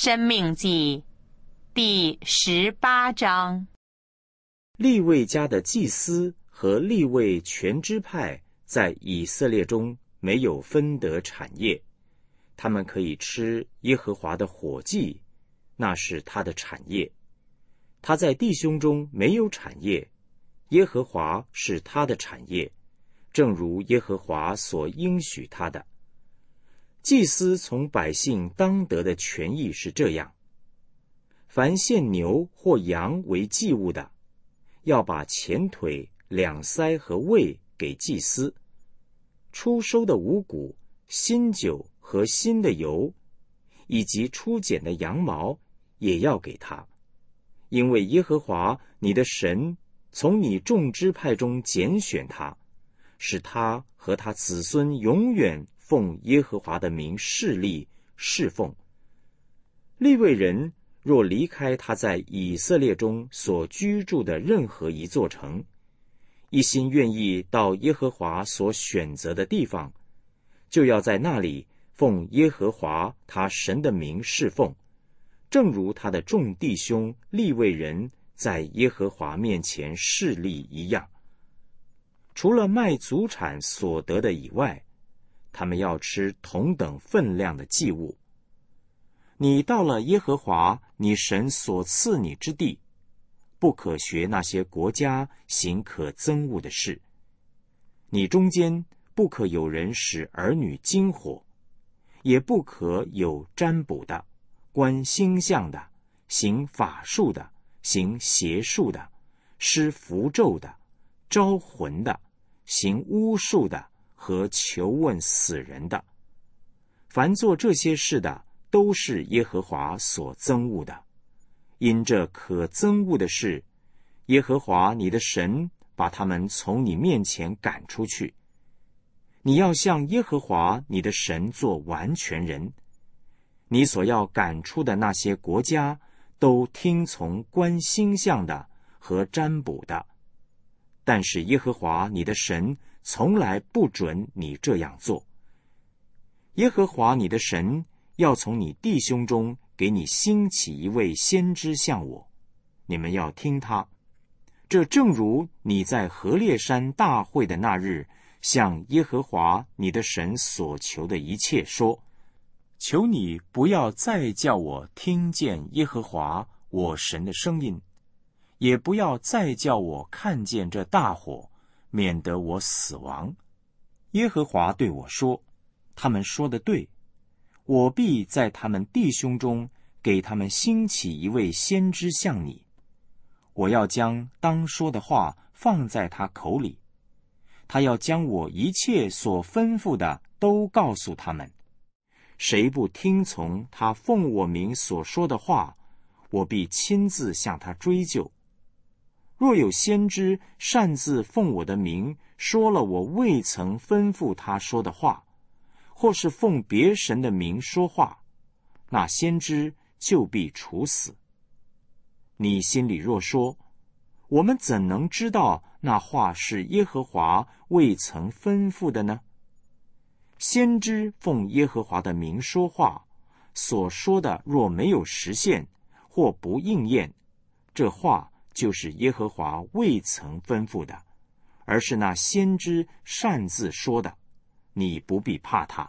《生命记》第十八章，利未家的祭司和利未全支派在以色列中没有分得产业，他们可以吃耶和华的火祭，那是他的产业。他在弟兄中没有产业，耶和华是他的产业，正如耶和华所应许他的。祭司从百姓当得的权益是这样：凡献牛或羊为祭物的，要把前腿、两腮和胃给祭司；初收的五谷、新酒和新的油，以及初剪的羊毛，也要给他，因为耶和华你的神从你众支派中拣选他，使他和他子孙永远。奉耶和华的名事力侍奉。利未人若离开他在以色列中所居住的任何一座城，一心愿意到耶和华所选择的地方，就要在那里奉耶和华他神的名侍奉，正如他的众弟兄利未人在耶和华面前势力一样。除了卖祖产所得的以外。他们要吃同等分量的祭物。你到了耶和华你神所赐你之地，不可学那些国家行可憎恶的事。你中间不可有人使儿女惊火，也不可有占卜的、观星象的、行法术的、行邪术的、施符咒的、招魂的、行巫术的。和求问死人的，凡做这些事的，都是耶和华所憎恶的。因这可憎恶的事，耶和华你的神把他们从你面前赶出去。你要向耶和华你的神做完全人。你所要赶出的那些国家，都听从观星象的和占卜的，但是耶和华你的神。从来不准你这样做。耶和华你的神要从你弟兄中给你兴起一位先知，像我，你们要听他。这正如你在何烈山大会的那日，向耶和华你的神所求的一切，说：“求你不要再叫我听见耶和华我神的声音，也不要再叫我看见这大火。”免得我死亡，耶和华对我说：“他们说的对，我必在他们弟兄中给他们兴起一位先知像你。我要将当说的话放在他口里，他要将我一切所吩咐的都告诉他们。谁不听从他奉我名所说的话，我必亲自向他追究。”若有先知擅自奉我的名说了我未曾吩咐他说的话，或是奉别神的名说话，那先知就必处死。你心里若说，我们怎能知道那话是耶和华未曾吩咐的呢？先知奉耶和华的名说话，所说的若没有实现或不应验，这话。就是耶和华未曾吩咐的，而是那先知擅自说的，你不必怕他。